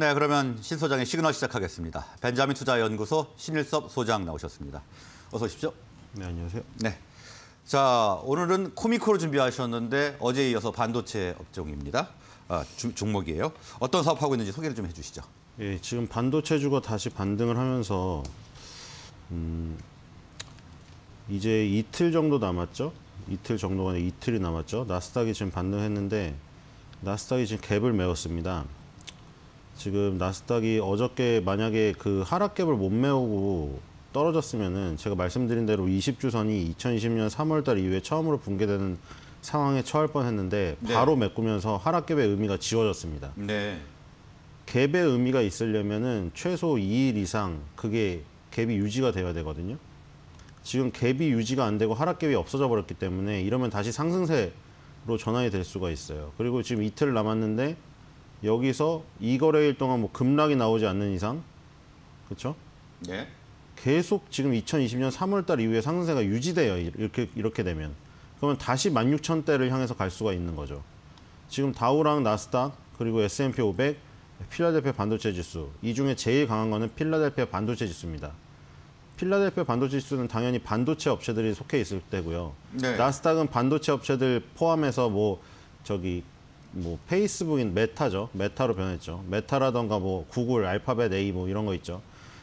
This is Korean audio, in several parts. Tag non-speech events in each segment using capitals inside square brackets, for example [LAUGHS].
네, 그러면 신 소장의 시그널 시작하겠습니다. 벤자민 투자연구소 신일섭 소장 나오셨습니다. 어서 오십시오. 네, 안녕하세요. 네. 자, 오늘은 코미코로 준비하셨는데 어제에 이어서 반도체 업종입니다. 아, 주, 종목이에요. 어떤 사업하고 있는지 소개를 좀 해주시죠. 예, 지금 반도체주가 다시 반등을 하면서 음, 이제 이틀 정도 남았죠. 이틀 정도가 이틀이 남았죠. 나스닥이 지금 반등했는데 나스닥이 지금 갭을 메웠습니다. 지금 나스닥이 어저께 만약에 그 하락갭을 못 메우고 떨어졌으면은 제가 말씀드린 대로 20주선이 2020년 3월달 이후에 처음으로 붕괴되는 상황에 처할 뻔했는데 네. 바로 메꾸면서 하락갭의 의미가 지워졌습니다. 네. 갭의 의미가 있으려면은 최소 2일 이상 그게 갭이 유지가 되어야 되거든요. 지금 갭이 유지가 안 되고 하락갭이 없어져 버렸기 때문에 이러면 다시 상승세로 전환이 될 수가 있어요. 그리고 지금 이틀 남았는데 여기서 이 거래일 동안 뭐 급락이 나오지 않는 이상 그렇죠? 네. 계속 지금 2020년 3월 달 이후에 상승세가 유지돼요. 이렇게 이렇게 되면. 그러면 다시 16,000대를 향해서 갈 수가 있는 거죠. 지금 다우랑 나스닥 그리고 S&P 500, 필라델피아 반도체 지수 이 중에 제일 강한 거는 필라델피아 반도체 지수입니다. 필라델피아 반도체 지수는 당연히 반도체 업체들이 속해 있을 때고요. 네. 나스닥은 반도체 업체들 포함해서 뭐 저기 뭐 페이스북인 메타죠. 메타로 변했죠. 메타라던가 뭐 구글, 알파벳, 이뭐 이런 거 있죠.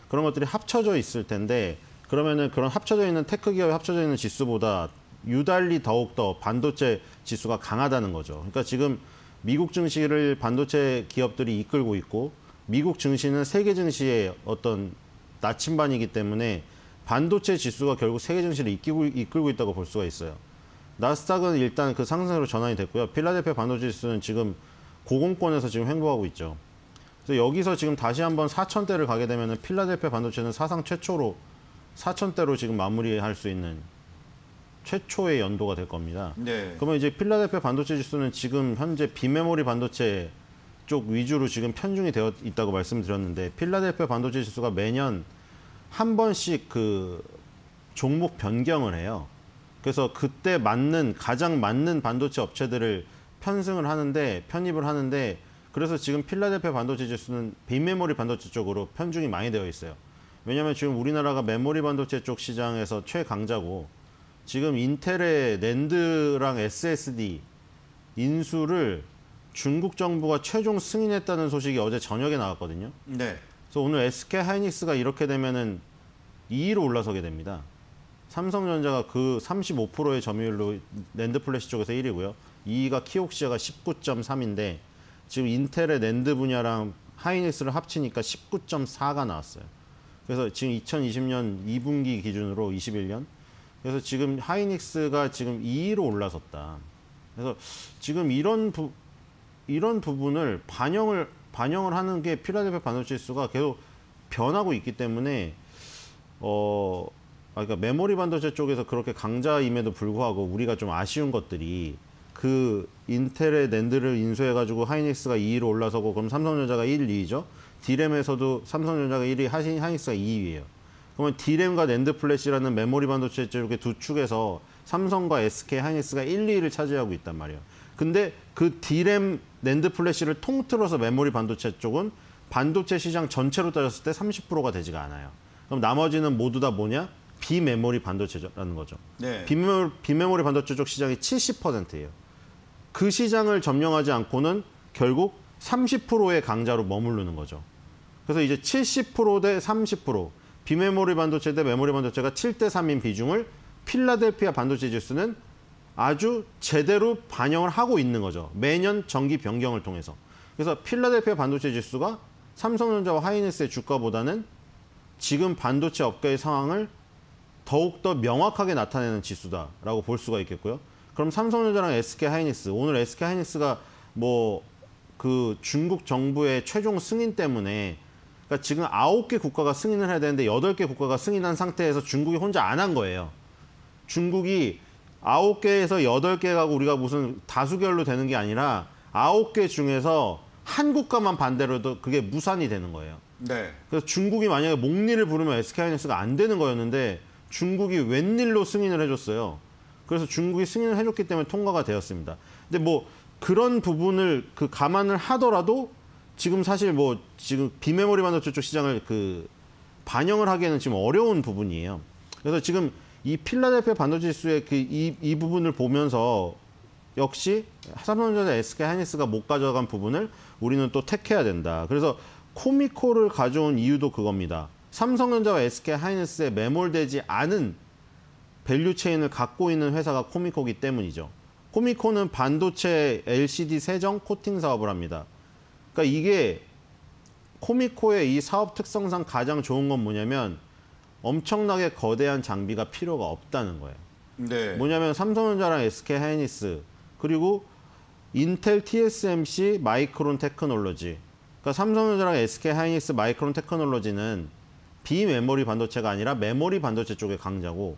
그런 것들이 합쳐져 있을 텐데 그러면은 그런 합쳐져 있는 테크 기업이 합쳐져 있는 지수보다 유달리 더욱더 반도체 지수가 강하다는 거죠. 그러니까 지금 미국 증시를 반도체 기업들이 이끌고 있고 미국 증시는 세계 증시의 어떤 나침반이기 때문에 반도체 지수가 결국 세계 증시를 이끌고 있다고 볼 수가 있어요. 나스닥은 일단 그 상승으로 전환이 됐고요. 필라델피아 반도지수는 지금 고공권에서 지금 횡보하고 있죠. 그래서 여기서 지금 다시 한번 4천대를 가게 되면 필라델피아 반도체는 사상 최초로 4천대로 지금 마무리할 수 있는 최초의 연도가 될 겁니다. 네. 그러면 이제 필라델피아 반도체 지수는 지금 현재 비메모리 반도체 쪽 위주로 지금 편중이 되어 있다고 말씀드렸는데 필라델피아 반도체 지수가 매년 한 번씩 그 종목 변경을 해요. 그래서 그때 맞는 가장 맞는 반도체 업체들을 편승을 하는데 편입을 하는데 그래서 지금 필라델피아 반도체 지수는 빅메모리 반도체 쪽으로 편중이 많이 되어 있어요. 왜냐하면 지금 우리나라가 메모리 반도체 쪽 시장에서 최강자고 지금 인텔의 랜드랑 SSD 인수를 중국 정부가 최종 승인했다는 소식이 어제 저녁에 나왔거든요. 네. 그래서 오늘 SK 하이닉스가 이렇게 되면은 2위로 올라서게 됩니다. 삼성전자가 그 35%의 점유율로 랜드플래시 쪽에서 1위고요. 2위가 키옥시아가 19.3인데 지금 인텔의 랜드 분야랑 하이닉스를 합치니까 19.4가 나왔어요. 그래서 지금 2020년 2분기 기준으로 21년 그래서 지금 하이닉스가 지금 2위로 올라섰다. 그래서 지금 이런 부, 이런 부분을 반영을 반영을 하는 게 필라델피아 반도체 지수가 계속 변하고 있기 때문에 어 아, 그러니까 메모리 반도체 쪽에서 그렇게 강자임에도 불구하고 우리가 좀 아쉬운 것들이 그 인텔의 낸드를 인수해가지고 하이닉스가 2위로 올라서고 그럼 삼성전자가 1, 2위죠. 디램에서도 삼성전자가 1위, 하이닉스가 2위예요. 그러면 디램과 낸드 플래시라는 메모리 반도체 쪽의 두 축에서 삼성과 SK 하이닉스가 1, 2위를 차지하고 있단 말이에요. 근데 그 디램 낸드 플래시를 통틀어서 메모리 반도체 쪽은 반도체 시장 전체로 따졌을 때 30%가 되지가 않아요. 그럼 나머지는 모두 다 뭐냐? 비메모리 반도체라는 거죠. 네. 비메모리, 비메모리 반도체 쪽 시장이 70%예요. 그 시장을 점령하지 않고는 결국 30%의 강자로 머무르는 거죠. 그래서 이제 70%대 30%, 비메모리 반도체 대 메모리 반도체가 7대 3인 비중을 필라델피아 반도체 지수는 아주 제대로 반영을 하고 있는 거죠. 매년 정기 변경을 통해서. 그래서 필라델피아 반도체 지수가 삼성전자와 하이네스의 주가보다는 지금 반도체 업계의 상황을 더욱더 명확하게 나타내는 지수다라고 볼 수가 있겠고요. 그럼 삼성전자랑 SK 하이닉스 오늘 SK 하이닉스가 뭐 그 중국 정부의 최종 승인 때문에 그러니까 지금 아홉 개 국가가 승인을 해야 되는데 여덟 개 국가가 승인한 상태에서 중국이 혼자 안 한 거예요. 중국이 아홉 개에서 여덟 개 가고 우리가 무슨 다수결로 되는 게 아니라 아홉 개 중에서 한 국가만 반대로도 그게 무산이 되는 거예요. 네. 그래서 중국이 만약에 목리를 부르면 SK하이닉스가 안 되는 거였는데 중국이 웬일로 승인을 해줬어요. 그래서 중국이 승인을 해줬기 때문에 통과가 되었습니다. 근데 뭐 그런 부분을 그 감안을 하더라도 지금 사실 뭐 지금 비메모리 반도체 쪽 시장을 그 반영을 하기에는 지금 어려운 부분이에요. 그래서 지금 이 필라델피아 반도체 지수의 그 이 이 부분을 보면서 역시 삼성전자 SK 하이닉스가 못 가져간 부분을 우리는 또 택해야 된다. 그래서 코미코를 가져온 이유도 그겁니다. 삼성전자와 SK 하이닉스에 매몰되지 않은 밸류 체인을 갖고 있는 회사가 코미코기 때문이죠. 코미코는 반도체 LCD 세정 코팅 사업을 합니다. 그러니까 이게 코미코의 이 사업 특성상 가장 좋은 건 뭐냐면 엄청나게 거대한 장비가 필요가 없다는 거예요. 네. 뭐냐면 삼성전자랑 SK 하이닉스 그리고 인텔 TSMC 마이크론 테크놀로지. 그러니까 삼성전자랑 SK 하이닉스 마이크론 테크놀로지는 비메모리 반도체가 아니라 메모리 반도체 쪽의 강자고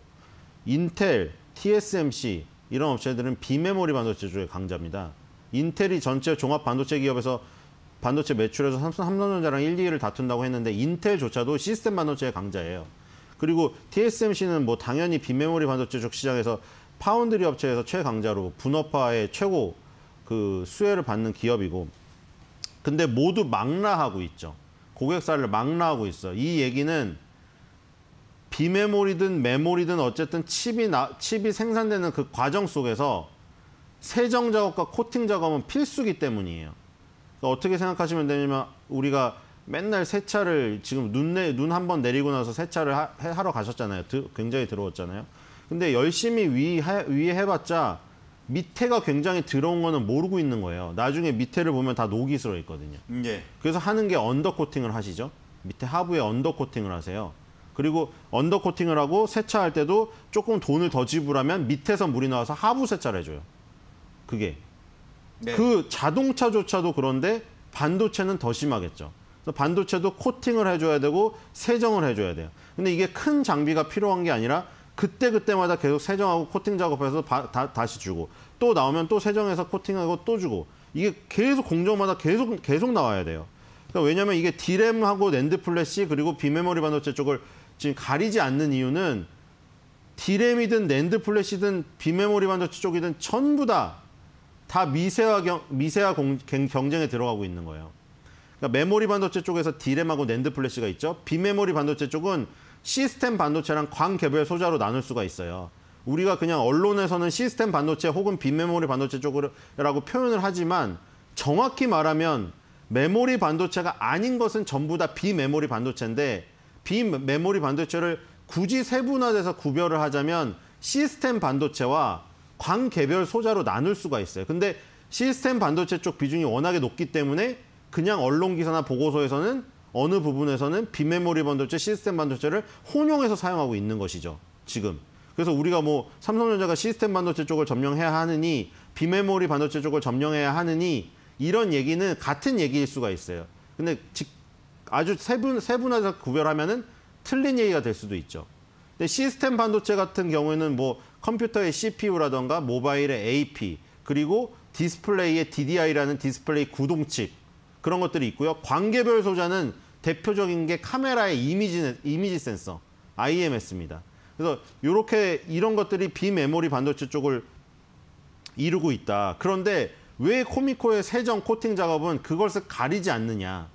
인텔, TSMC 이런 업체들은 비메모리 반도체 쪽의 강자입니다. 인텔이 전체 종합 반도체 기업에서 반도체 매출에서 삼성, 삼성전자랑 1, 2위를 다툰다고 했는데 인텔조차도 시스템 반도체의 강자예요. 그리고 TSMC는 뭐 당연히 비메모리 반도체 쪽 시장에서 파운드리 업체에서 최강자로 분업화의 최고 그 수혜를 받는 기업이고 근데 모두 망라하고 있죠. 고객사를 망라하고 있어. 이 얘기는 비메모리든 메모리든 어쨌든 칩이 나, 칩이 생산되는 그 과정 속에서 세정 작업과 코팅 작업은 필수기 때문이에요. 그러니까 어떻게 생각하시면 되냐면 우리가 맨날 세차를 지금 눈눈 한번 내리고 나서 세차를 하, 러 가셨잖아요. 드, 굉장히 들어왔잖아요 근데 열심히 위, 해, 위 해봤자 밑에가 굉장히 들어온 거는 모르고 있는 거예요. 나중에 밑에를 보면 다 녹이 들어 있거든요. 예. 그래서 하는 게 언더 코팅을 하시죠. 밑에 하부에 언더 코팅을 하세요. 그리고 언더 코팅을 하고 세차할 때도 조금 돈을 더 지불하면 밑에서 물이 나와서 하부 세차를 해줘요. 그게 네. 그 자동차조차도 그런데 반도체는 더 심하겠죠. 그래서 반도체도 코팅을 해줘야 되고 세정을 해줘야 돼요. 근데 이게 큰 장비가 필요한 게 아니라 그때그때마다 계속 세정하고 코팅 작업해서 바, 다, 시 주고 또 나오면 또 세정해서 코팅하고 또 주고 이게 계속 공정마다 계속 계속 나와야 돼요. 그러니까 왜냐하면 이게 디램하고낸드 플래시 그리고 비메모리 반도체 쪽을 지금 가리지 않는 이유는 디램이든낸드 플래시든 비메모리 반도체 쪽이든 전부 다 다 미세화 경, 미세화 공, 경쟁에 들어가고 있는 거예요. 그러니까 메모리 반도체 쪽에서 디램하고낸드 플래시가 있죠. 비메모리 반도체 쪽은 시스템 반도체랑 광개별 소자로 나눌 수가 있어요. 우리가 그냥 언론에서는 시스템 반도체 혹은 빈메모리 반도체 쪽으로라고 표현을 하지만 정확히 말하면 메모리 반도체가 아닌 것은 전부 다 비메모리 반도체인데 비메모리 반도체를 굳이 세분화돼서 구별을 하자면 시스템 반도체와 광개별 소자로 나눌 수가 있어요. 근데 시스템 반도체 쪽 비중이 워낙에 높기 때문에 그냥 언론 기사나 보고서에서는 어느 부분에서는 비메모리 반도체, 시스템 반도체를 혼용해서 사용하고 있는 것이죠. 지금. 그래서 우리가 뭐 삼성전자가 시스템 반도체 쪽을 점령해야 하느니 비메모리 반도체 쪽을 점령해야 하느니 이런 얘기는 같은 얘기일 수가 있어요. 근데 아주 세분 세분화해서 구별하면은 틀린 얘기가 될 수도 있죠. 근데 시스템 반도체 같은 경우에는 뭐 컴퓨터의 CPU라던가 모바일의 AP 그리고 디스플레이의 DDI라는 디스플레이 구동칩 그런 것들이 있고요. 관계별 소자는 대표적인 게 카메라의 이미지, 이미지 센서, IMS입니다. 그래서 이렇게 이런 것들이 비메모리 반도체 쪽을 이루고 있다. 그런데 왜 코미코의 세정 코팅 작업은 그것을 가리지 않느냐.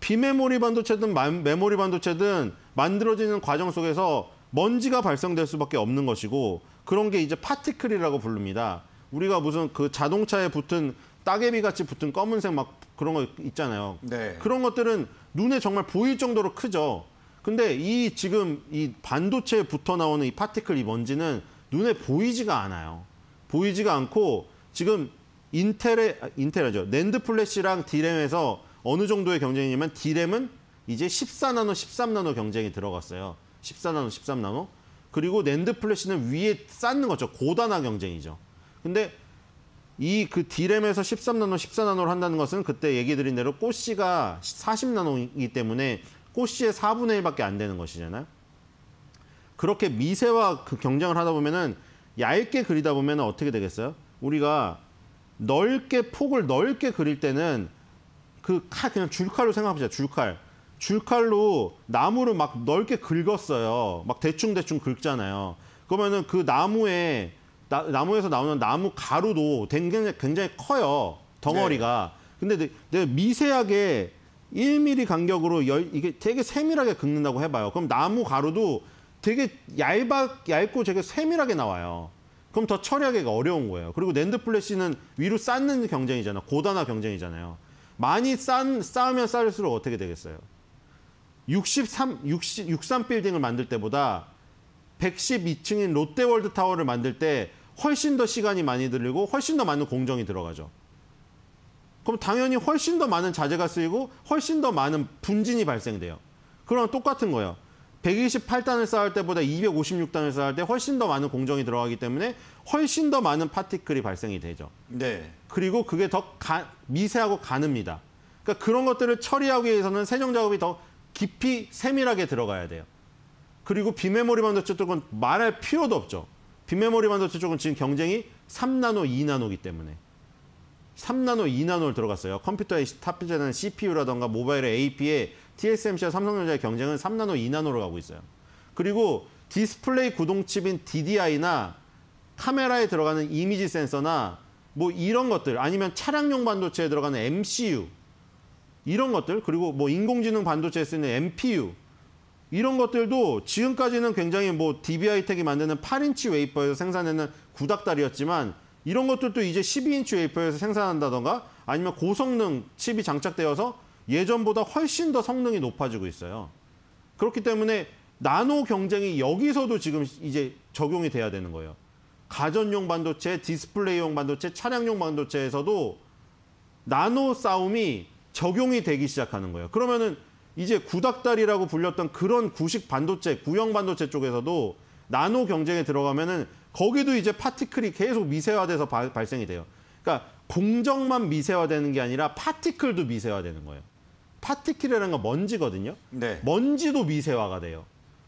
비메모리 반도체든 메모리 반도체든 만들어지는 과정 속에서 먼지가 발생될 수밖에 없는 것이고 그런 게 이제 파티클이라고 부릅니다. 우리가 무슨 그 자동차에 붙은 따개비 같이 붙은 검은색 막 그런 거 있잖아요. 네. 그런 것들은 눈에 정말 보일 정도로 크죠. 근데 이 지금 이 반도체에 붙어 나오는 이 파티클 이 먼지는 눈에 보이지가 않아요. 보이지가 않고 지금 인텔의 아, 인텔이죠. 낸드 플래시랑 디램에서 어느 정도의 경쟁이냐면 디램은 이제 14나노, 13나노 경쟁이 들어갔어요. 14나노, 13나노. 그리고 낸드 플래시는 위에 쌓는 거죠. 고단화 경쟁이죠. 근데 이그디램에서 13나노, 14나노를 한다는 것은 그때 얘기 드린 대로 꽃씨가 40나노이기 때문에 꽃씨의 4분의 1밖에 안 되는 것이잖아요. 그렇게 미세와 그 경쟁을 하다 보면은 얇게 그리다 보면 어떻게 되겠어요? 우리가 넓게 폭을 넓게 그릴 때는 그칼 그냥 줄칼로 생각합시다. 줄칼. 줄칼로 나무를 막 넓게 긁었어요. 막 대충대충 긁잖아요. 그러면은 그 나무에 나, 나무에서 나오는 나무 가루도 굉장히, 굉장히 커요. 덩어리가. 네. 근데 내가 미세하게 1mm 간격으로 열, 이게 되게 세밀하게 긁는다고 해봐요. 그럼 나무 가루도 되게 얇아, 얇고 되게 세밀하게 나와요. 그럼 더 처리하기가 어려운 거예요. 그리고 랜드 플래시는 위로 쌓는 경쟁이잖아. 고단화 경쟁이잖아요. 많이 쌓, 쌓으면 쌓을수록 어떻게 되겠어요? 63, 63빌딩을 만들 때보다 112층인 롯데월드 타워를 만들 때 훨씬 더 시간이 많이 들리고 훨씬 더 많은 공정이 들어가죠. 그럼 당연히 훨씬 더 많은 자재가 쓰이고 훨씬 더 많은 분진이 발생돼요. 그럼 똑같은 거예요. 128단을 쌓을 때보다 256단을 쌓을 때 훨씬 더 많은 공정이 들어가기 때문에 훨씬 더 많은 파티클이 발생이 되죠. 네. 그리고 그게 더 가, 미세하고 가늡니다. 그러니까 그런 것들을 처리하기 위해서는 세정 작업이 더 깊이 세밀하게 들어가야 돼요. 그리고 비메모리 반도체 쪽은 말할 필요도 없죠. 비메모리 반도체 쪽은 지금 경쟁이 3나노, 2나노기 이 때문에 3나노, 2나노를 들어갔어요. 컴퓨터에 탑재되는 CPU라던가 모바일의 AP에 TSMC와 삼성전자의 경쟁은 3나노, 2나노로 가고 있어요. 그리고 디스플레이 구동칩인 DDI나 카메라에 들어가는 이미지 센서나 뭐 이런 것들 아니면 차량용 반도체에 들어가는 MCU 이런 것들 그리고 뭐 인공지능 반도체에 쓰는 MPU 이런 것들도 지금까지는 굉장히 뭐 DBI텍이 만드는 8인치 웨이퍼에서 생산하는 구닥다리였지만 이런 것들도 이제 12인치 웨이퍼에서 생산한다던가 아니면 고성능 칩이 장착되어서 예전보다 훨씬 더 성능이 높아지고 있어요. 그렇기 때문에 나노 경쟁이 여기서도 지금 이제 적용이 돼야 되는 거예요. 가전용 반도체, 디스플레이용 반도체, 차량용 반도체에서도 나노 싸움이 적용이 되기 시작하는 거예요. 그러면은 이제 구닥다리라고 불렸던 그런 구식 반도체, 구형 반도체 쪽에서도 나노 경쟁에 들어가면은 거기도 이제 파티클이 계속 미세화돼서 바, 발생이 돼요. 그러니까 공정만 미세화되는 게 아니라 파티클도 미세화되는 거예요. 파티클이라는 건 먼지거든요. 네. 먼지도 미세화가 돼요.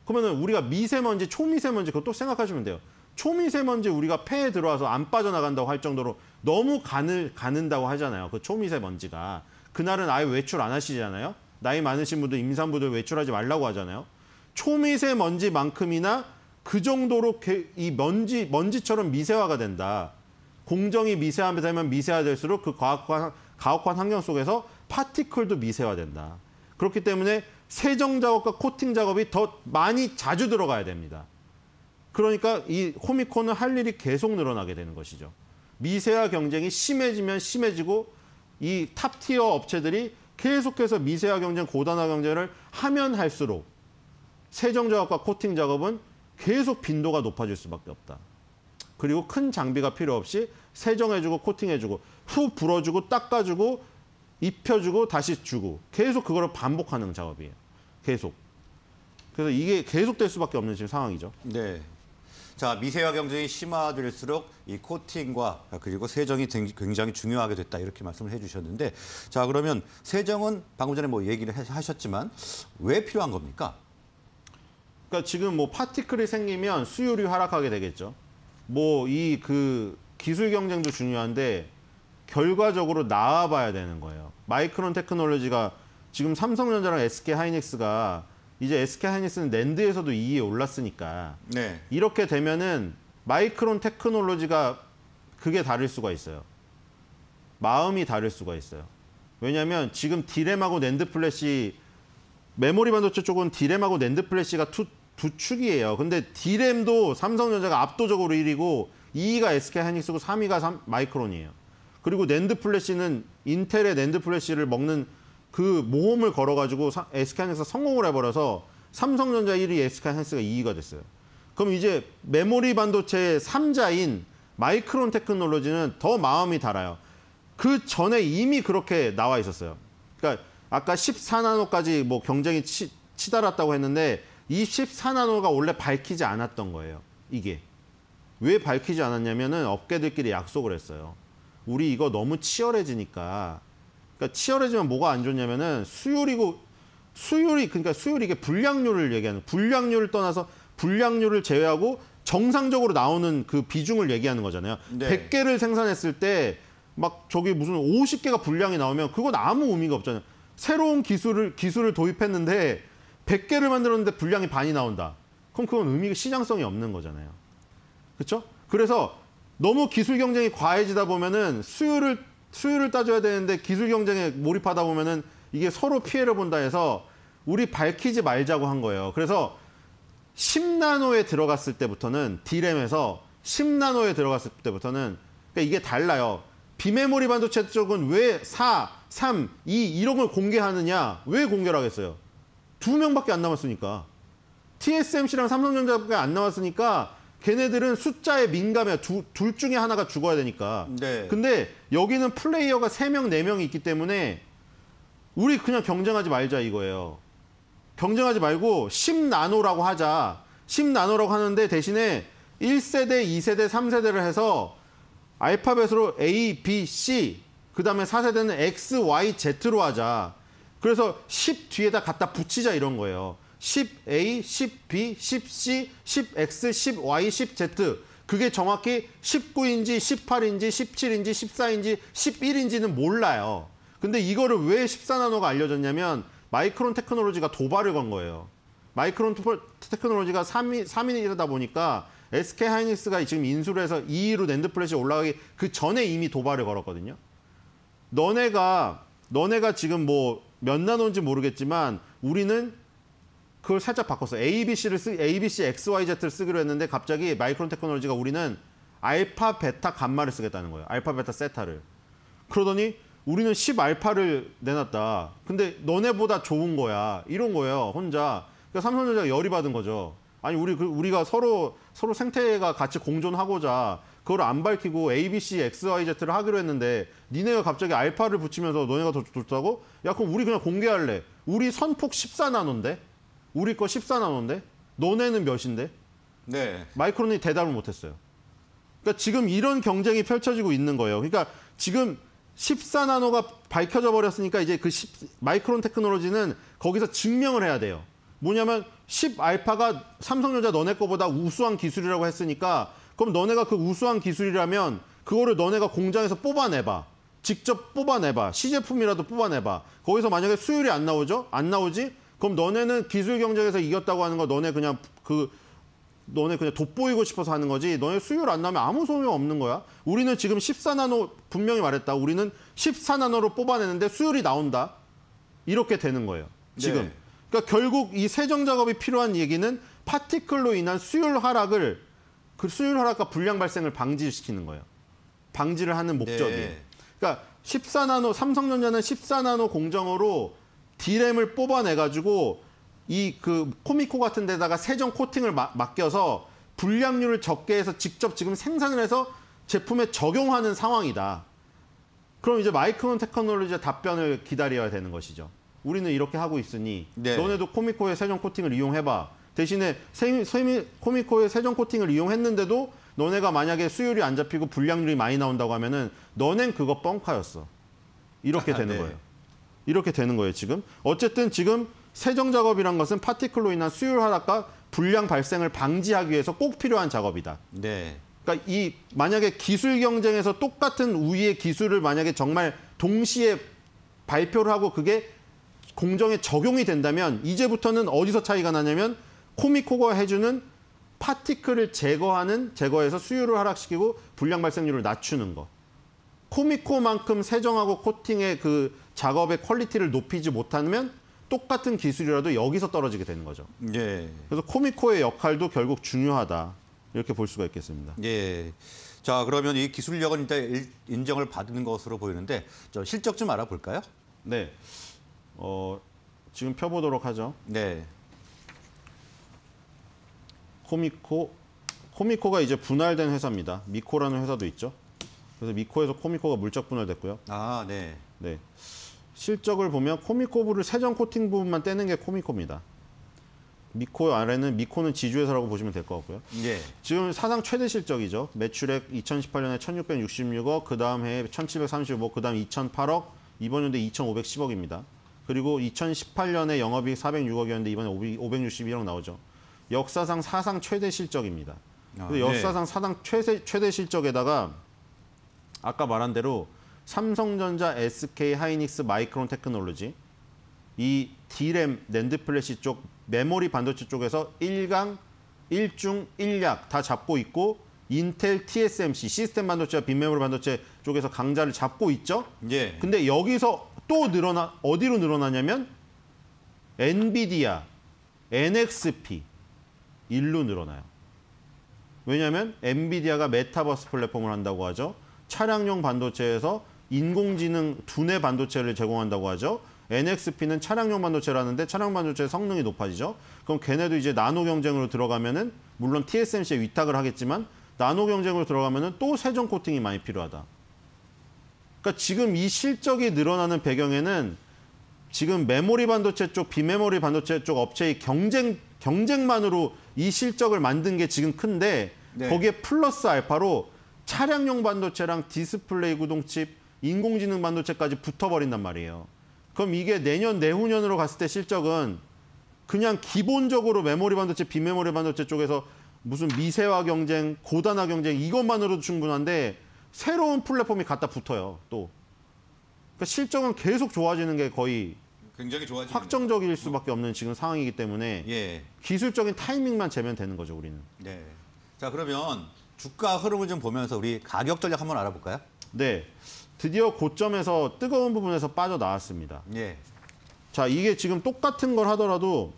그러면 우리가 미세먼지, 초미세먼지 그것도 생각하시면 돼요. 초미세먼지 우리가 폐에 들어와서 안 빠져나간다고 할 정도로 너무 간을 가는다고 하잖아요. 그 초미세먼지가 그날은 아예 외출 안 하시잖아요. 나이 많으신 분들, 임산부들 외출하지 말라고 하잖아요. 초미세먼지만큼이나 그 정도로 이 먼지, 먼지처럼 미세화가 된다. 공정이 미세화되면 미세화될수록 그 과학관, 가혹한 환경 속에서 파티클도 미세화된다. 그렇기 때문에 세정 작업과 코팅 작업이 더 많이 자주 들어가야 됩니다. 그러니까 이 호미콘은 할 일이 계속 늘어나게 되는 것이죠. 미세화 경쟁이 심해지면 심해지고 이 탑티어 업체들이 계속해서 미세화 경쟁, 고단화 경쟁을 하면 할수록 세정 작업과 코팅 작업은 계속 빈도가 높아질 수밖에 없다. 그리고 큰 장비가 필요 없이 세정해주고 코팅해주고 후 불어주고 닦아주고 입혀주고 다시 주고 계속 그거를 반복하는 작업이에요. 계속. 그래서 이게 계속될 수밖에 없는 지금 상황이죠. 네. 자, 미세화 경쟁이 심화될수록 이 코팅과 그리고 세정이 굉장히 중요하게 됐다 이렇게 말씀을 해주셨는데 자 그러면 세정은 방금 전에 뭐 얘기를 하셨지만 왜 필요한 겁니까? 그러니까 지금 뭐 파티클이 생기면 수율이 하락하게 되겠죠. 뭐 이 그 기술 경쟁도 중요한데 결과적으로 나와봐야 되는 거예요. 마이크론 테크놀로지가 지금 삼성전자랑 SK 하이닉스가 이제 SK 하이닉스는 낸드에서도 2위에 올랐으니까 네. 이렇게 되면은 마이크론 테크놀로지가 그게 다를 수가 있어요. 마음이 다를 수가 있어요. 왜냐하면 지금 디램하고 낸드 플래시 메모리 반도체 쪽은 디램하고 낸드 플래시가 투, 두 축이에요. 근데 디램도 삼성전자가 압도적으로 1위고 2위가 SK 하이닉스고 3위가 마이크론이에요. 그리고 낸드 플래시는 인텔의 낸드 플래시를 먹는 그 모험을 걸어가지고 s k 하이닉스 성공을 해버려서 삼성전자 1위, SK하이닉스가 2위가 됐어요. 그럼 이제 메모리 반도체의 3자인 마이크론 테크놀로지는 더 마음이 달아요. 그 전에 이미 그렇게 나와 있었어요. 그러니까 아까 14나노까지 뭐 경쟁이 치, 치달았다고 했는데 이 14나노가 원래 밝히지 않았던 거예요. 이게. 왜 밝히지 않았냐면은 업계들끼리 약속을 했어요. 우리 이거 너무 치열해지니까 그러니까 치열해지면 뭐가 안 좋냐면은 수율이고 수율이 그러니까 수율이 게 불량률을 얘기하는 불량률을 떠나서 불량률을 제외하고 정상적으로 나오는 그 비중을 얘기하는 거잖아요. 네. 100개를 생산했을 때 막 저기 무슨 50개가 불량이 나오면 그건 아무 의미가 없잖아요. 새로운 기술을 기술을 도입했는데 100개를 만들었는데 불량이 반이 나온다. 그럼 그건 의미 가 시장성이 없는 거잖아요. 그렇죠? 그래서 너무 기술 경쟁이 과해지다 보면은 수요를 수요을 따져야 되는데 기술 경쟁에 몰입하다 보면은 이게 서로 피해를 본다 해서 우리 밝히지 말자고 한 거예요. 그래서 10나노에 들어갔을 때부터는 D램에서 10나노에 들어갔을 때부터는 그러니까 이게 달라요. 비메모리 반도체 쪽은 왜 4, 3, 2 이런 걸 공개하느냐? 왜 공개를 하겠어요? 두 명밖에 안 남았으니까. TSMC랑 삼성전자밖에 안 남았으니까 걔네들은 숫자에 민감해. 두, 둘 중에 하나가 죽어야 되니까. 네. 근데 여기는 플레이어가 세 명 네명이 있기 때문에 우리 그냥 경쟁하지 말자 이거예요. 경쟁하지 말고 10나노라고 하자. 10나노라고 하는데 대신에 1세대, 2세대, 3세대를 해서 알파벳으로 A, B, C, 그 다음에 4세대는 X, Y, Z로 하자. 그래서 10 뒤에다 갖다 붙이자 이런 거예요. 10A, 10B, 10C, 10X, 10Y, 10Z 그게 정확히 19인지 18인지 17인지 14인지 11인지는 몰라요. 근데 이거를 왜 14나노가 알려졌냐면 마이크론 테크놀로지가 도발을 건 거예요. 마이크론 테크놀로지가 3인 3위이다 보니까 SK 하이닉스가 지금 인수를 해서 2위로 랜드 플래시 올라가기 그 전에 이미 도발을 걸었거든요. 너네가 너네가 지금 뭐 몇 나노인지 모르겠지만 우리는 그걸 살짝 바꿨어. ABC를 쓰, ABC, XYZ를 쓰기로 했는데 갑자기 마이크론 테크놀로지가 우리는 알파, 베타, 감마를 쓰겠다는 거예요. 알파, 베타, 세타를. 그러더니 우리는 10 알파를 내놨다. 근데 너네보다 좋은 거야. 이런 거예요. 혼자. 그러니까 삼성전자가 열이 받은 거죠. 아니 우리 그, 우리가 서로 서로 생태가 같이 공존하고자 그걸 안 밝히고 A, B, C, X, Y, Z를 하기로 했는데 니네가 갑자기 알파를 붙이면서 너네가 더 좋다고? 야 그럼 우리 그냥 공개할래. 우리 선폭 14나노인데? 우리 거 14나노인데 너네는 몇인데? 네. 마이크론이 대답을 못했어요. 그러니까 지금 이런 경쟁이 펼쳐지고 있는 거예요. 그러니까 지금 14나노가 밝혀져 버렸으니까 이제 그 10, 마이크론 테크놀로지는 거기서 증명을 해야 돼요. 뭐냐면 10 알파가 삼성전자 너네 거보다 우수한 기술이라고 했으니까 그럼 너네가 그 우수한 기술이라면 그거를 너네가 공장에서 뽑아내봐. 직접 뽑아내봐. 시제품이라도 뽑아내봐. 거기서 만약에 수율이 안 나오죠? 안 나오지? 그럼 너네는 기술 경쟁에서 이겼다고 하는 거 너네 그냥 그 너네 그냥 돋보이고 싶어서 하는 거지 너네 수율 안 나면 아무 소용 이 없는 거야. 우리는 지금 14나노 분명히 말했다. 우리는 14나노로 뽑아내는데 수율이 나온다. 이렇게 되는 거예요. 네. 지금. 네. 그러니까 결국 이 세정 작업이 필요한 얘기는 파티클로 인한 수율 하락을 그 수율 하락과 불량 발생을 방지시키는 거예요. 방지를 하는 목적이 네. 그러니까 14나노 삼성전자는 14나노 공정으로 D램을 뽑아내가지고 이 그 코미코 같은 데다가 세정 코팅을 마, 맡겨서 불량률을 적게 해서 직접 지금 생산을 해서 제품에 적용하는 상황이다. 그럼 이제 마이크론 테크놀로지의 답변을 기다려야 되는 것이죠. 우리는 이렇게 하고 있으니 네. 너네도 코미코의 세정 코팅을 이용해봐. 대신에 세미, 세미, 코미코의 세정 코팅을 이용했는데도 너네가 만약에 수율이 안 잡히고 불량률이 많이 나온다고 하면은 너넨 그거 뻥카였어. 이렇게 [LAUGHS] 네. 되는 아, 네. 거예요. 이렇게 되는 거예요, 지금. 어쨌든 지금 세정 작업이란 것은 파티클로 인한 수율 하락과 불량 발생을 방지하기 위해서 꼭 필요한 작업이다. 네. 그러니까 이 만약에 기술 경쟁에서 똑같은 우위의 기술을 만약에 정말 동시에 발표를 하고 그게 공정에 적용이 된다면 이제부터는 어디서 차이가 나냐면 코미코가 해주는 파티클을 제거하는 제거해서 수율을 하락시키고 불량 발생률을 낮추는 거. 코미코만큼 세정하고 코팅의 그 작업의 퀄리티를 높이지 못하면 똑같은 기술이라도 여기서 떨어지게 되는 거죠. 예. 그래서 코미코의 역할도 결국 중요하다. 이렇게 볼 수가 있겠습니다. 예. 자, 그러면 이 기술력은 일단 인정을 받는 것으로 보이는데 저 실적 좀 알아볼까요? 네. 어, 지금 펴보도록 하죠. 네. 코미코 코미코가 이제 분할된 회사입니다. 미코라는 회사도 있죠. 그래서 미코에서 코미코가 물적 분할됐고요. 아, 네. 네. 실적을 보면 코미코부를 세정 코팅 부분만 떼는 게 코미코입니다. 미코 아래는 미코는 지주회사라고 보시면 될 것 같고요. 예. 지금 사상 최대 실적이죠. 매출액 2018년에 1,666억, 그 다음 해에 1,735억, 그 다음 2,008억, 이번 연도에 2,510억입니다. 그리고 2018년에 영업이 406억이었는데 이번에 561억 나오죠. 역사상 사상 최대 실적입니다. 아, 역사상 네. 사상 최대, 최대 실적에다가 아까 말한 대로 삼성전자, SK 하이닉스, 마이크론 테크놀로지 이 D램, 랜드 플래시 쪽 메모리 반도체 쪽에서 1강, 1중, 1약 다 잡고 있고 인텔 TSMC 시스템 반도체와 빈메모리 반도체 쪽에서 강자를 잡고 있죠. 예. 근데 여기서 또 늘어나 어디로 늘어나냐면 엔비디아, NXP 일로 늘어나요. 왜냐하면 엔비디아가 메타버스 플랫폼을 한다고 하죠. 차량용 반도체에서 인공지능 두뇌 반도체를 제공한다고 하죠. NXP는 차량용 반도체라는데 차량 반도체 성능이 높아지죠. 그럼 걔네도 이제 나노 경쟁으로 들어가면은 물론 TSMC에 위탁을 하겠지만 나노 경쟁으로 들어가면은 또세종 코팅이 많이 필요하다. 그러니까 지금 이 실적이 늘어나는 배경에는 지금 메모리 반도체 쪽 비메모리 반도체 쪽 업체의 경쟁 경쟁만으로 이 실적을 만든 게 지금 큰데 네. 거기에 플러스 알파로 차량용 반도체랑 디스플레이 구동칩, 인공지능 반도체까지 붙어버린단 말이에요. 그럼 이게 내년, 내후년으로 갔을 때 실적은 그냥 기본적으로 메모리 반도체, 비메모리 반도체 쪽에서 무슨 미세화 경쟁, 고단화 경쟁 이것만으로도 충분한데 새로운 플랫폼이 갖다 붙어요. 또 그러니까 실적은 계속 좋아지는 게 거의 굉장히 좋아지 확정적일 수밖에 없는 지금 상황이기 때문에 예. 기술적인 타이밍만 재면 되는 거죠 우리는. 네. 자 그러면 주가 흐름을 좀 보면서 우리 가격 전략 한번 알아볼까요? 네. 드디어 고점에서 뜨거운 부분에서 빠져나왔습니다. 예. 자, 이게 지금 똑같은 걸 하더라도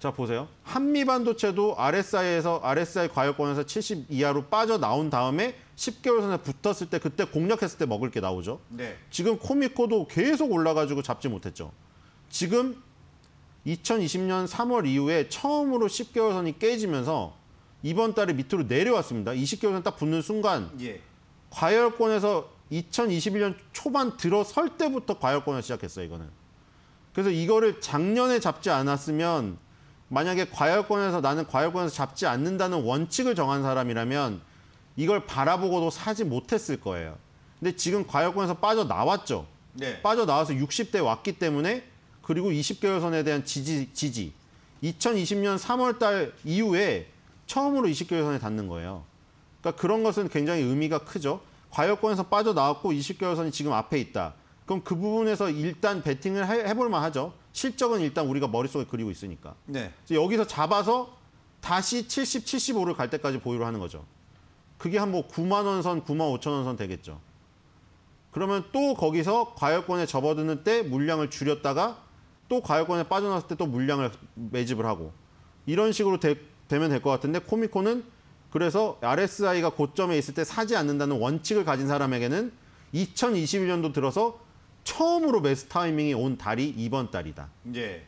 자, 보세요. 한미 반도체도 RSI에서 RSI 과열권에서 70 이하로 빠져나온 다음에 10개월 선에 붙었을 때 그때 공략했을 때 먹을 게 나오죠. 네. 지금 코미코도 계속 올라가지고 잡지 못했죠. 지금 2020년 3월 이후에 처음으로 10개월 선이 깨지면서 이번 달에 밑으로 내려왔습니다. 20개월 선 딱 붙는 순간 예. 과열권에서 2021년 초반 들어설 때부터 과열권을 시작했어요, 이거는. 그래서 이거를 작년에 잡지 않았으면 만약에 과열권에서 나는 과열권에서 잡지 않는다는 원칙을 정한 사람이라면 이걸 바라보고도 사지 못했을 거예요. 근데 지금 과열권에서 빠져나왔죠. 네. 빠져나와서 60대 왔기 때문에 그리고 20개월선에 대한 지지, 지지. 2020년 3월 달 이후에 처음으로 20개월선에 닿는 거예요. 그러니까 그런 것은 굉장히 의미가 크죠. 과열권에서 빠져나왔고 20개월선이 지금 앞에 있다. 그럼 그 부분에서 일단 베팅을 해, 해볼만 하죠. 실적은 일단 우리가 머릿속에 그리고 있으니까. 네. 여기서 잡아서 다시 70, 75를 갈 때까지 보유를 하는 거죠. 그게 한 뭐 9만 원 선, 9만 5천 원선 되겠죠. 그러면 또 거기서 과열권에 접어드는 때 물량을 줄였다가 또과열권에빠져났을때또 물량을 매집을 하고 이런 식으로 되, 면될 것 같은데 코미코는 그래서 RSI가 고점에 있을 때 사지 않는다는 원칙을 가진 사람에게는 2021년도 들어서 처음으로 매스 타이밍이 온 달이 이번 달이다. 예.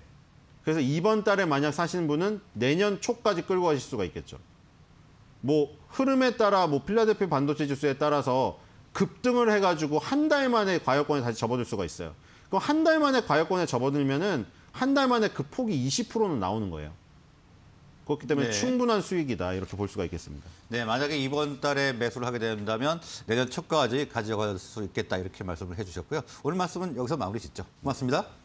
그래서 이번 달에 만약 사시는 분은 내년 초까지 끌고 가실 수가 있겠죠. 뭐 흐름에 따라 뭐필라델피 반도체 지수에 따라서 급등을 해가지고 한 달 만에 과열권에 다시 접어들 수가 있어요. 또한달 만에 과열권에 접어들면은 한 달 만에 그 폭이 20%는 나오는 거예요. 그렇기 때문에 네. 충분한 수익이다 이렇게 볼 수가 있겠습니다. 네, 만약에 이번 달에 매수를 하게 된다면 내년 초까지 가져갈 수 있겠다 이렇게 말씀을 해주셨고요. 오늘 말씀은 여기서 마무리 짓죠. 고맙습니다.